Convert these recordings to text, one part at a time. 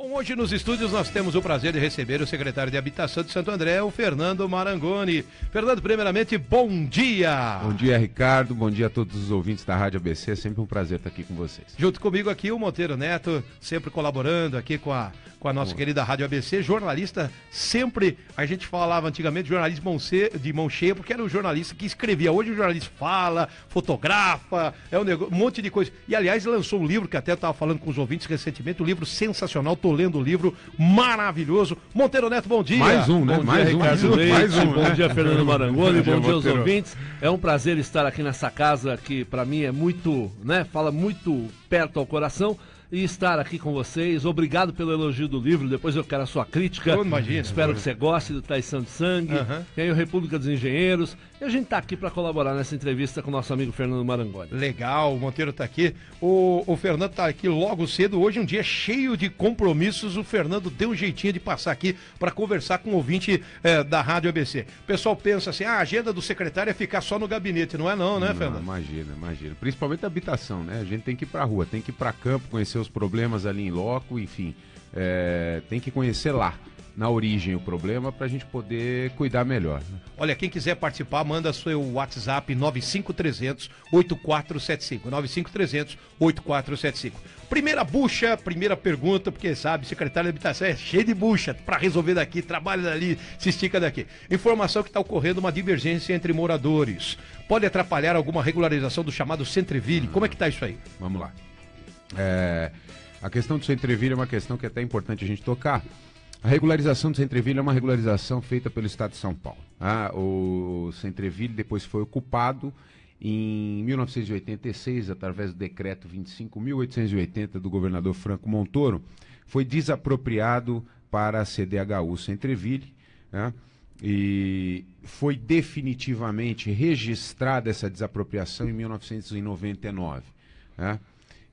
Bom, hoje nos estúdios nós temos o prazer de receber o secretário de Habitação de Santo André, o Fernando Marangoni. Fernando, primeiramente, bom dia! Bom dia, Ricardo. Bom dia a todos os ouvintes da Rádio ABC. É sempre um prazer estar aqui com vocês. Junto comigo aqui o Monteiro Neto, sempre colaborando aqui com a, com a nossa querida Rádio ABC. Jornalista, sempre, a gente falava antigamente jornalismo de mão cheia, porque era o jornalista que escrevia. Hoje o jornalista fala, fotografa, é um, negócio, um monte de coisa. E, aliás, lançou um livro que até eu estava falando com os ouvintes recentemente, um livro sensacional, lendo o um livro maravilhoso. Monteiro Neto, bom dia. Mais um, né? Bom mais dia, um, mais um, Mais um, bom né? dia, Fernando Marangoni. bom, dia aos ouvintes. É um prazer estar aqui nessa casa que para mim é muito, né? Fala muito perto ao coração e estar aqui com vocês. Obrigado pelo elogio do livro. Depois eu quero a sua crítica. Imagina, Espero que você goste do Traição de Sangue. Uhum. Tem o República dos Engenheiros. E a gente está aqui para colaborar nessa entrevista com o nosso amigo Fernando Marangoni. Legal, o Monteiro está aqui. O, o Fernando está aqui logo cedo. Hoje é um dia cheio de compromissos. O Fernando deu um jeitinho de passar aqui para conversar com o um ouvinte eh, da Rádio ABC. O pessoal pensa assim, ah, a agenda do secretário é ficar só no gabinete. Não é não, né, não, Fernando? Imagina, imagina. Principalmente a habitação, né? A gente tem que ir para rua, tem que ir para campo, conhecer os problemas ali em loco, enfim. É, tem que conhecer lá na origem o problema para a gente poder cuidar melhor. Né? Olha, quem quiser participar, manda seu WhatsApp 95300 8475. 95300 8475. Primeira bucha, primeira pergunta, porque sabe, secretário de habitação é cheio de bucha para resolver daqui, trabalha dali, se estica daqui. Informação que está ocorrendo uma divergência entre moradores. Pode atrapalhar alguma regularização do chamado Centreville? Hum. Como é que está isso aí? Vamos lá. É, a questão do Centreville é uma questão que é até importante a gente tocar a regularização do Centreville é uma regularização feita pelo Estado de São Paulo. Ah, o Centreville depois foi ocupado em 1986, através do decreto 25.880 do governador Franco Montoro, foi desapropriado para a CDHU Centreville. Né? E foi definitivamente registrada essa desapropriação em 1999. Né?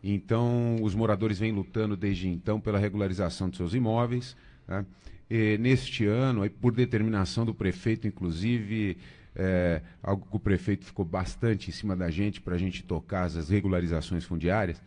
Então, os moradores vêm lutando desde então pela regularização de seus imóveis. Né? E, neste ano, por determinação do prefeito, inclusive, é, algo que o prefeito ficou bastante em cima da gente para a gente tocar as regularizações fundiárias,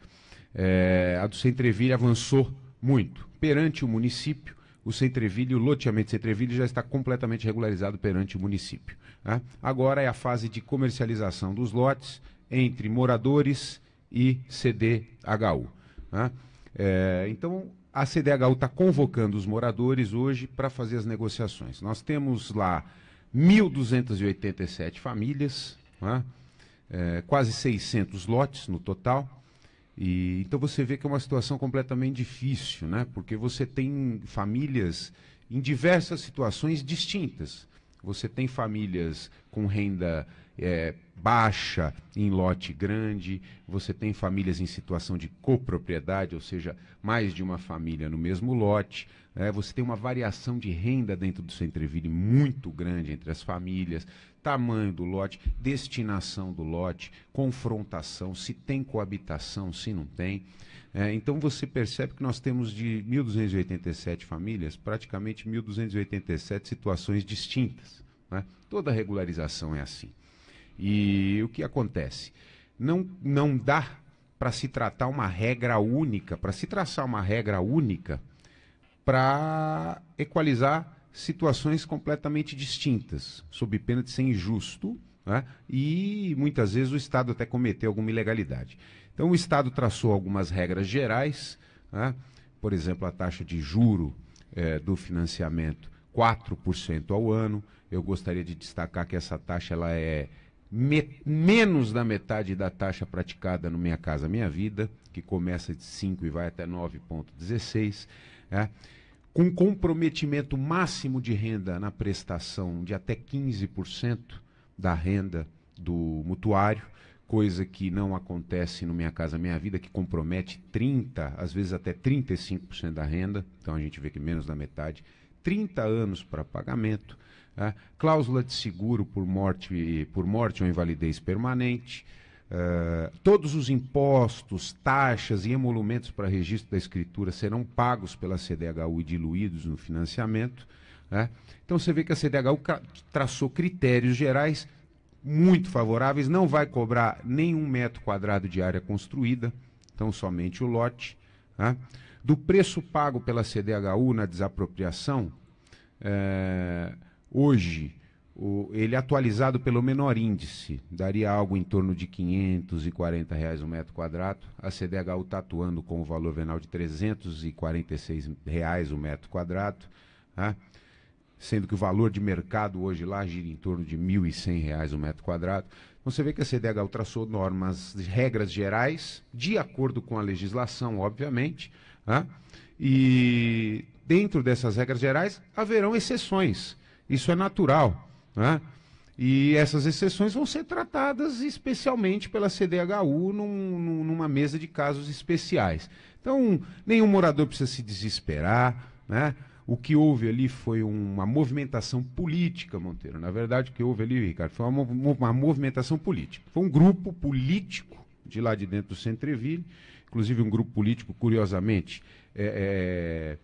é, a do centreville avançou muito. Perante o município, o centreville, o loteamento de já está completamente regularizado perante o município. Né? Agora é a fase de comercialização dos lotes entre moradores e CDHU. Né? É, então, a CDHU está convocando os moradores hoje para fazer as negociações. Nós temos lá 1.287 famílias, né? é, quase 600 lotes no total. E, então você vê que é uma situação completamente difícil, né? porque você tem famílias em diversas situações distintas. Você tem famílias com renda é, baixa em lote grande, você tem famílias em situação de copropriedade, ou seja, mais de uma família no mesmo lote, né? você tem uma variação de renda dentro do Centreville muito grande entre as famílias, tamanho do lote, destinação do lote, confrontação, se tem coabitação, se não tem. É, então você percebe que nós temos de 1.287 famílias, praticamente 1.287 situações distintas. Né? Toda regularização é assim. E o que acontece? Não, não dá para se tratar uma regra única, para se traçar uma regra única para equalizar situações completamente distintas, sob pena de ser injusto, né? e muitas vezes o Estado até cometeu alguma ilegalidade. Então o Estado traçou algumas regras gerais, né? por exemplo, a taxa de juro eh, do financiamento 4% ao ano. Eu gostaria de destacar que essa taxa ela é me, menos da metade da taxa praticada no Minha Casa Minha Vida, que começa de 5 e vai até 9,16, né? com comprometimento máximo de renda na prestação de até 15% da renda do mutuário, coisa que não acontece no Minha Casa Minha Vida, que compromete 30, às vezes até 35% da renda, então a gente vê que menos da metade, 30 anos para pagamento, né? Cláusula de seguro por morte, por morte ou invalidez permanente. Eh, todos os impostos, taxas e emolumentos para registro da escritura serão pagos pela CDHU e diluídos no financiamento. Né? Então você vê que a CDHU traçou critérios gerais muito favoráveis, não vai cobrar nenhum metro quadrado de área construída, então somente o lote. Né? Do preço pago pela CDHU na desapropriação, eh, Hoje, o, ele é atualizado pelo menor índice, daria algo em torno de 540 reais o um metro quadrado. A CDHU está atuando com o valor venal de 346 reais o um metro quadrado, né? sendo que o valor de mercado hoje lá gira em torno de 1.100 reais o um metro quadrado. você vê que a CDHU traçou normas, regras gerais, de acordo com a legislação, obviamente, né? e dentro dessas regras gerais haverão exceções isso é natural, né? E essas exceções vão ser tratadas especialmente pela CDHU num, numa mesa de casos especiais. Então, nenhum morador precisa se desesperar, né? O que houve ali foi uma movimentação política, Monteiro. Na verdade, o que houve ali, Ricardo, foi uma, uma movimentação política. Foi um grupo político de lá de dentro do Centreville, inclusive um grupo político, curiosamente, é, é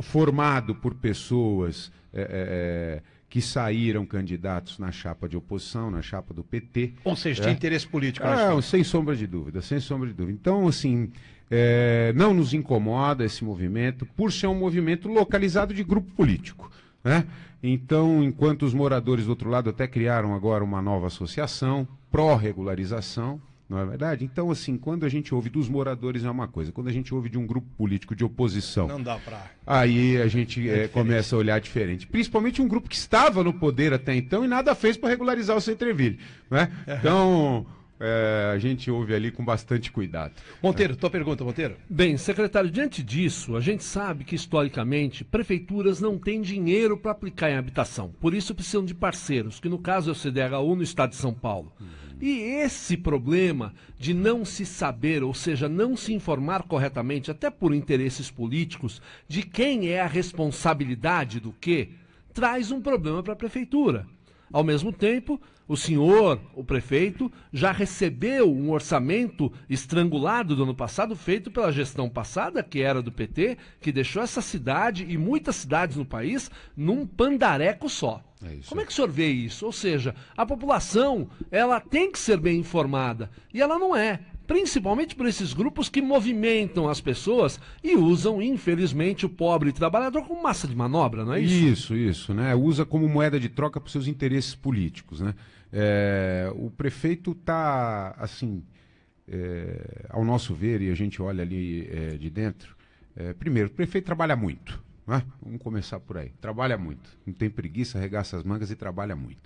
formado por pessoas é, é, é, que saíram candidatos na chapa de oposição, na chapa do PT. Ou seja, tinha né? interesse político. Ah, sem sombra de dúvida, sem sombra de dúvida. Então, assim, é, não nos incomoda esse movimento, por ser um movimento localizado de grupo político. Né? Então, enquanto os moradores do outro lado até criaram agora uma nova associação pró-regularização, não é verdade? Então, assim, quando a gente ouve dos moradores é uma coisa, quando a gente ouve de um grupo político de oposição. Não dá pra. Aí a gente é, é começa a olhar diferente. Principalmente um grupo que estava no poder até então e nada fez para regularizar o Centreville. Né? É. Então. É, a gente ouve ali com bastante cuidado. Monteiro, é. tua pergunta, Monteiro. Bem, secretário, diante disso, a gente sabe que historicamente prefeituras não têm dinheiro para aplicar em habitação. Por isso precisam de parceiros, que no caso é o CDHU no estado de São Paulo. Uhum. E esse problema de não se saber, ou seja, não se informar corretamente, até por interesses políticos, de quem é a responsabilidade do que, traz um problema para a prefeitura. Ao mesmo tempo, o senhor, o prefeito, já recebeu um orçamento estrangulado do ano passado, feito pela gestão passada, que era do PT, que deixou essa cidade e muitas cidades no país num pandareco só. É Como é que o senhor vê isso? Ou seja, a população ela tem que ser bem informada e ela não é. Principalmente por esses grupos que movimentam as pessoas e usam, infelizmente, o pobre trabalhador como massa de manobra, não é isso? Isso, isso, né? Usa como moeda de troca para seus interesses políticos, né? É, o prefeito está, assim, é, ao nosso ver, e a gente olha ali é, de dentro, é, primeiro, o prefeito trabalha muito. Né? Vamos começar por aí. Trabalha muito. Não tem preguiça, arregaça as mangas e trabalha muito.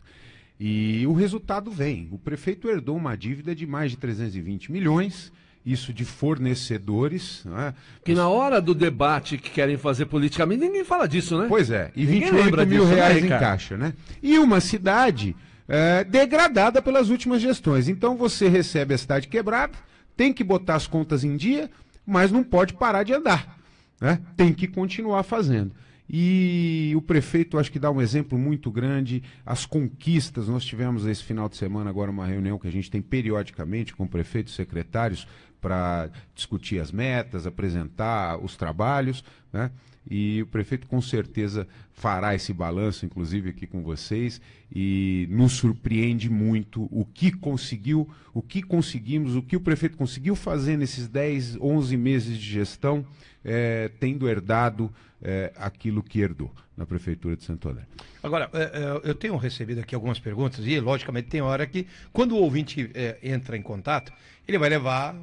E o resultado vem. O prefeito herdou uma dívida de mais de 320 milhões isso de fornecedores. Né? Que na hora do debate que querem fazer politicamente, ninguém fala disso, né? Pois é, e ninguém 28 mil disso, né, reais né, em caixa, né? E uma cidade é, degradada pelas últimas gestões. Então você recebe a cidade quebrada, tem que botar as contas em dia, mas não pode parar de andar né? tem que continuar fazendo. E o prefeito acho que dá um exemplo muito grande, as conquistas. Nós tivemos esse final de semana agora uma reunião que a gente tem periodicamente com prefeitos, secretários para discutir as metas, apresentar os trabalhos, né? E o prefeito com certeza fará esse balanço, inclusive aqui com vocês, e nos surpreende muito o que conseguiu, o que conseguimos, o que o prefeito conseguiu fazer nesses 10, 11 meses de gestão, é, tendo herdado é, aquilo que herdou na Prefeitura de Santo André. Agora, eh, eu tenho recebido aqui algumas perguntas, e logicamente tem hora que, quando o ouvinte entra em contato, ele vai levar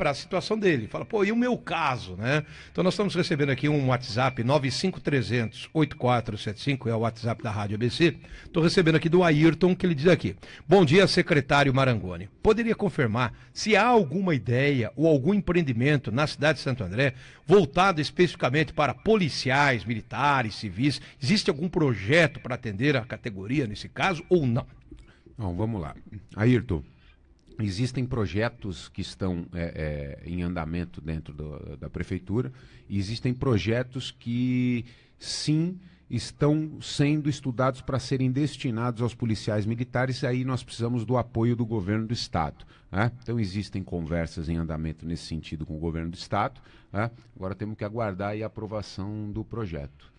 para a situação dele. Fala, pô, e o meu caso, né? Então nós estamos recebendo aqui um WhatsApp 95300-8475, é o WhatsApp da Rádio ABC. Estou recebendo aqui do Ayrton, que ele diz aqui: Bom dia, secretário Marangoni. Poderia confirmar se há alguma ideia ou algum empreendimento na cidade de Santo André voltado especificamente para policiais, militares, civis? Existe algum projeto para atender a categoria nesse caso ou não? Bom, vamos lá. Ayrton. Existem projetos que estão é, é, em andamento dentro do, da prefeitura, e existem projetos que, sim, estão sendo estudados para serem destinados aos policiais militares, e aí nós precisamos do apoio do governo do Estado. Né? Então, existem conversas em andamento nesse sentido com o governo do Estado. Né? Agora temos que aguardar a aprovação do projeto.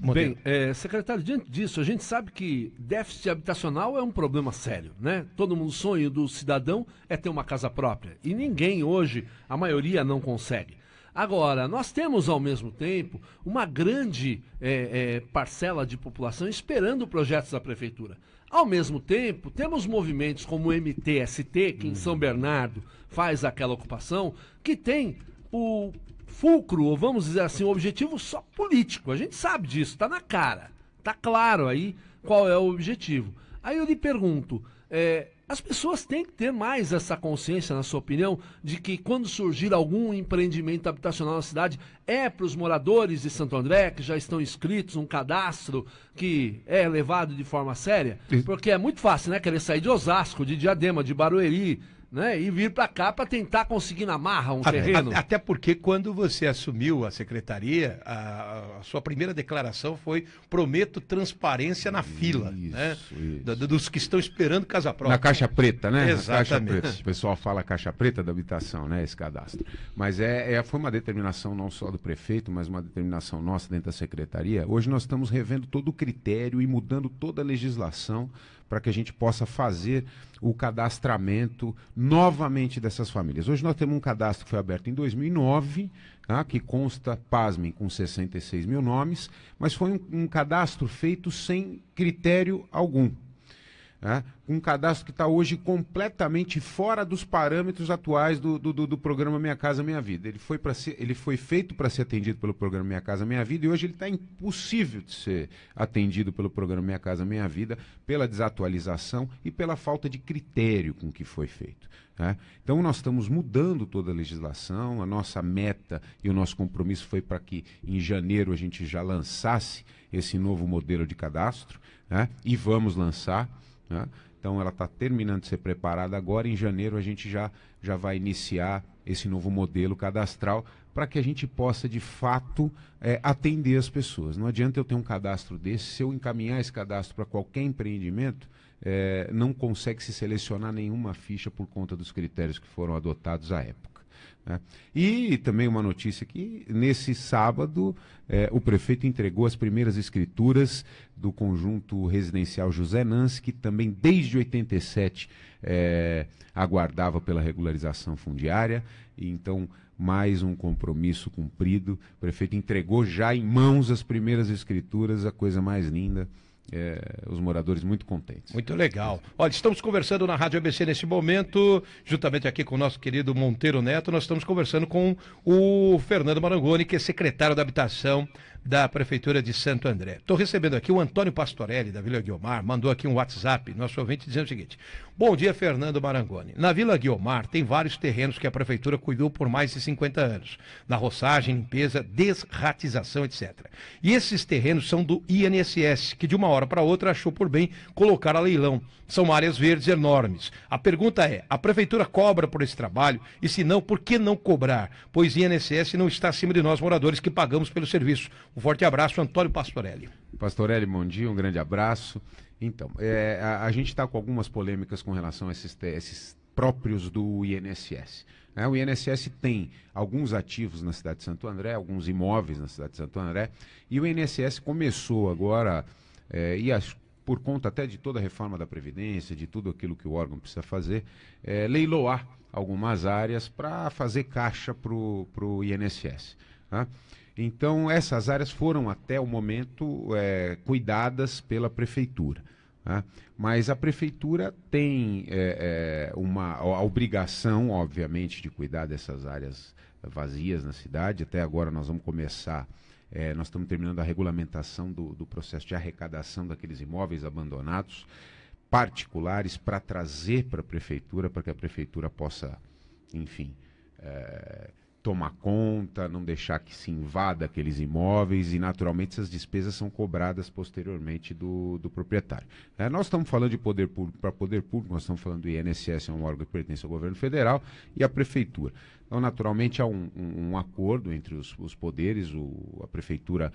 Modelo. Bem, é, secretário, diante disso, a gente sabe que déficit habitacional é um problema sério, né? Todo mundo, o sonho do cidadão é ter uma casa própria. E ninguém hoje, a maioria não consegue. Agora, nós temos ao mesmo tempo uma grande é, é, parcela de população esperando projetos da prefeitura. Ao mesmo tempo, temos movimentos como o MTST, que em São Bernardo faz aquela ocupação, que tem o fulcro, ou vamos dizer assim, um objetivo só político. A gente sabe disso, tá na cara. Tá claro aí qual é o objetivo. Aí eu lhe pergunto, é, as pessoas têm que ter mais essa consciência, na sua opinião, de que quando surgir algum empreendimento habitacional na cidade, é para os moradores de Santo André, que já estão inscritos num cadastro que é levado de forma séria? Porque é muito fácil, né? Querer sair de Osasco, de Diadema, de Barueri, né? E vir para cá para tentar conseguir na marra um até, terreno. até porque quando você assumiu a secretaria, a, a, sua primeira declaração foi prometo transparência na fila, isso, né? Do, dos que estão esperando casa própria. Na caixa preta, né? Exatamente. Preta. O pessoal fala caixa preta da habitação, né? Esse cadastro. Mas é, é, foi uma determinação não só do prefeito, mas uma determinação nossa dentro da secretaria. Hoje nós estamos revendo todo o critério e mudando toda a legislação para que a gente possa fazer o cadastramento novamente dessas famílias. Hoje nós temos um cadastro que foi aberto em 2009, tá? que consta, pasmem, com 66 mil nomes, mas foi um, um cadastro feito sem critério algum né? um cadastro que está hoje completamente fora dos parâmetros atuais do, do, do, programa Minha Casa Minha Vida. Ele foi, ser, ele foi feito para ser atendido pelo programa Minha Casa Minha Vida e hoje ele está impossível de ser atendido pelo programa Minha Casa Minha Vida pela desatualização e pela falta de critério com que foi feito. Né. Então nós estamos mudando toda a legislação, a nossa meta e o nosso compromisso foi para que em janeiro a gente já lançasse esse novo modelo de cadastro né? e vamos lançar. Né? Então ela está terminando de ser preparada. Agora em janeiro a gente já, já vai iniciar esse novo modelo cadastral para que a gente possa de fato é, atender as pessoas. Não adianta eu ter um cadastro desse, se eu encaminhar esse cadastro para qualquer empreendimento, é, não consegue se selecionar nenhuma ficha por conta dos critérios que foram adotados à época. Né? E também uma notícia que nesse sábado eh, o prefeito entregou as primeiras escrituras do conjunto residencial José Nance, que também desde 87 eh, é, aguardava pela regularização fundiária. E, então, mais um compromisso cumprido. O prefeito entregou já em mãos as primeiras escrituras, a coisa mais linda é, os moradores muito contentes. Muito legal. Olha, estamos conversando na Rádio ABC nesse momento, juntamente aqui com o nosso querido Monteiro Neto, nós estamos conversando com o Fernando Marangoni, que é secretário da Habitação da Prefeitura de Santo André. Estou recebendo aqui o Antônio Pastorelli, da Vila Guiomar, mandou aqui um WhatsApp, nosso ouvinte, dizendo o seguinte: Bom dia, Fernando Marangoni. Na Vila Guiomar tem vários terrenos que a Prefeitura cuidou por mais de 50 anos, na roçagem, limpeza, desratização, etc. E esses terrenos são do INSS, que de uma hora para outra achou por bem colocar a leilão. São áreas verdes enormes. A pergunta é: a Prefeitura cobra por esse trabalho? E se não, por que não cobrar? Pois INSS não está acima de nós moradores que pagamos pelo serviço. Um forte abraço, Antônio Pastorelli. Pastorelli, bom dia, um grande abraço. Então, é, a, a, gente está com algumas polêmicas com relação a esses, a esses próprios do INSS. É, o INSS tem alguns ativos na cidade de Santo André, alguns imóveis na cidade de Santo André, e o INSS começou agora, é, e as, por conta até de toda a reforma da Previdência, de tudo aquilo que o órgão precisa fazer, é, leiloar algumas áreas para fazer caixa para o INSS. Tá? Então, essas áreas foram até o momento é, cuidadas pela prefeitura. Tá? Mas a prefeitura tem é, é, uma a obrigação, obviamente, de cuidar dessas áreas vazias na cidade. Até agora nós vamos começar. É, nós estamos terminando a regulamentação do, do processo de arrecadação daqueles imóveis abandonados particulares para trazer para a prefeitura, para que a prefeitura possa, enfim, é, tomar conta, não deixar que se invada aqueles imóveis e, naturalmente, essas despesas são cobradas posteriormente do, do proprietário. É, nós estamos falando de poder público para poder público, nós estamos falando do INSS, é um órgão que pertence ao governo federal e à prefeitura. Então, naturalmente, há um, um, um acordo entre os, os poderes, o, a prefeitura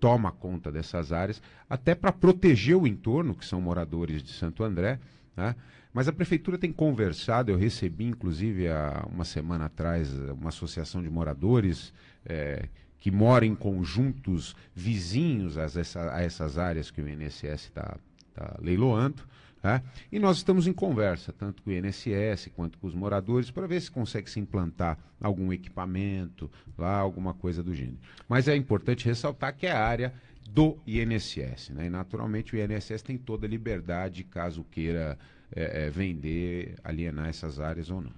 toma conta dessas áreas, até para proteger o entorno, que são moradores de Santo André, né? Mas a prefeitura tem conversado, eu recebi, inclusive, há uma semana atrás, uma associação de moradores é, que mora em conjuntos vizinhos a, essa, a essas áreas que o INSS está tá leiloando. Tá? E nós estamos em conversa, tanto com o INSS quanto com os moradores, para ver se consegue se implantar algum equipamento lá, alguma coisa do gênero. Mas é importante ressaltar que é a área do INSS. Né? E, naturalmente, o INSS tem toda a liberdade, caso queira é, é, vender, alienar essas áreas ou não.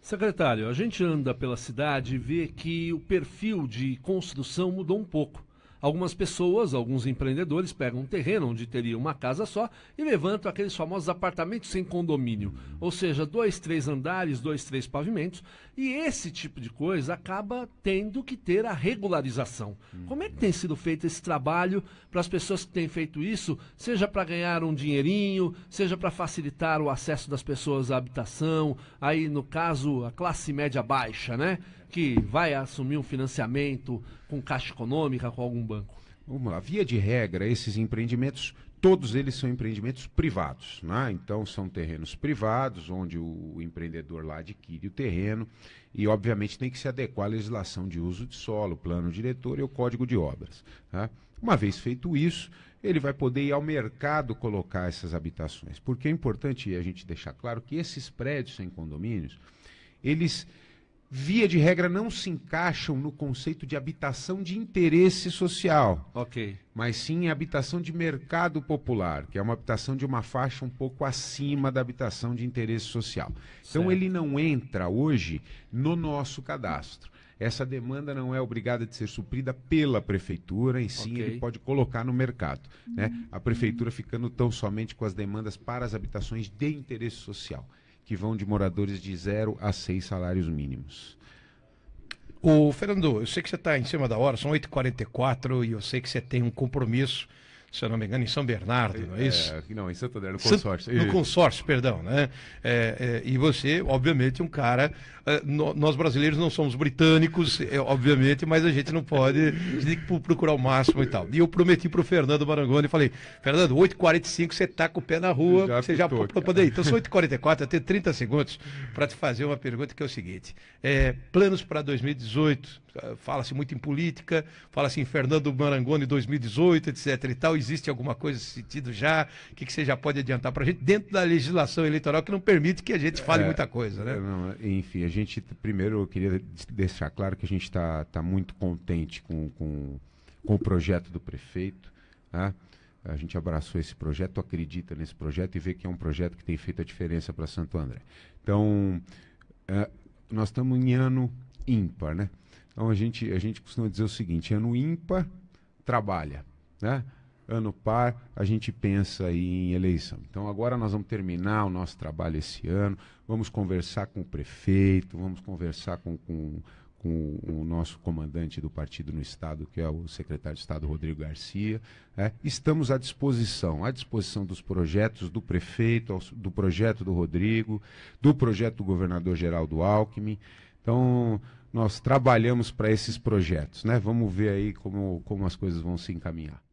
Secretário, a gente anda pela cidade e vê que o perfil de construção mudou um pouco. Algumas pessoas, alguns empreendedores, pegam um terreno onde teria uma casa só e levantam aqueles famosos apartamentos sem condomínio, ou seja, dois, três andares, dois, três pavimentos, e esse tipo de coisa acaba tendo que ter a regularização. Como é que tem sido feito esse trabalho para as pessoas que têm feito isso, seja para ganhar um dinheirinho, seja para facilitar o acesso das pessoas à habitação, aí no caso a classe média baixa, né? que vai assumir um financiamento com caixa econômica, com algum banco? Vamos lá, via de regra, esses empreendimentos, todos eles são empreendimentos privados, né? Então são terrenos privados, onde o empreendedor lá adquire o terreno e, obviamente, tem que se adequar à legislação de uso de solo, plano diretor e o código de obras. Tá? Uma vez feito isso, ele vai poder ir ao mercado colocar essas habitações. Porque é importante a gente deixar claro que esses prédios sem condomínios, eles via de regra, não se encaixam no conceito de habitação de interesse social. Ok. Mas sim em habitação de mercado popular, que é uma habitação de uma faixa um pouco acima da habitação de interesse social. Então, ele não entra hoje no nosso cadastro essa demanda não é obrigada de ser suprida pela prefeitura, e sim okay. ele pode colocar no mercado. Né? A prefeitura ficando tão somente com as demandas para as habitações de interesse social que vão de moradores de zero a seis salários mínimos. O Fernando, eu sei que você está em cima da hora, são 8h44 e eu sei que você tem um compromisso se eu não me engano, em São Bernardo, não é, é isso? É, não, em Santo André no consórcio. No consórcio, perdão, né? É, é, e você, obviamente, um cara. É, nós brasileiros não somos britânicos, é, obviamente, mas a gente não pode. A gente tem que procurar o máximo e tal. E eu prometi para o Fernando Marangoni, falei, Fernando, 8h45 você tá com o pé na rua, já você pitou, já ir Então são 8h44, até 30 segundos para te fazer uma pergunta que é o seguinte: planos para 2018, fala-se muito em política, fala-se em Fernando Marangoni 2018, etc. e tal existe alguma coisa nesse sentido já? O que, que você já pode adiantar para a gente dentro da legislação eleitoral que não permite que a gente fale é, muita coisa, né? É, não, enfim, a gente primeiro eu queria deixar claro que a gente está tá muito contente com, com, com, o projeto do prefeito. Né? A gente abraçou esse projeto, acredita nesse projeto e vê que é um projeto que tem feito a diferença para Santo André. Então, é, nós estamos em ano ímpar, né? Então a gente, a gente costuma dizer o seguinte: ano ímpar trabalha, né? ano par, a gente pensa em eleição. Então agora nós vamos terminar o nosso trabalho esse ano, vamos conversar com o prefeito, vamos conversar com, com, com o nosso comandante do partido no Estado, que é o secretário de Estado Rodrigo Garcia. É, estamos à disposição, à disposição dos projetos do prefeito, do projeto do Rodrigo, do projeto do governador Geraldo Alckmin. Então, nós trabalhamos para esses projetos, né? Vamos ver aí como, como as coisas vão se encaminhar.